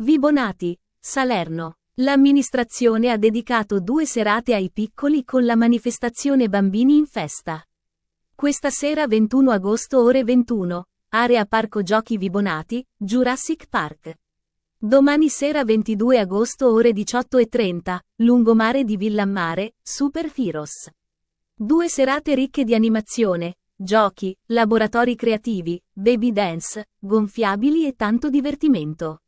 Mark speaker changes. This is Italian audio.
Speaker 1: Vibonati, Salerno. L'amministrazione ha dedicato due serate ai piccoli con la manifestazione Bambini in festa. Questa sera 21 agosto ore 21, area Parco Giochi Vibonati, Jurassic Park. Domani sera 22 agosto ore 18.30, lungomare di Villammare, Super Firos. Due serate ricche di animazione, giochi, laboratori creativi, baby dance, gonfiabili e tanto divertimento.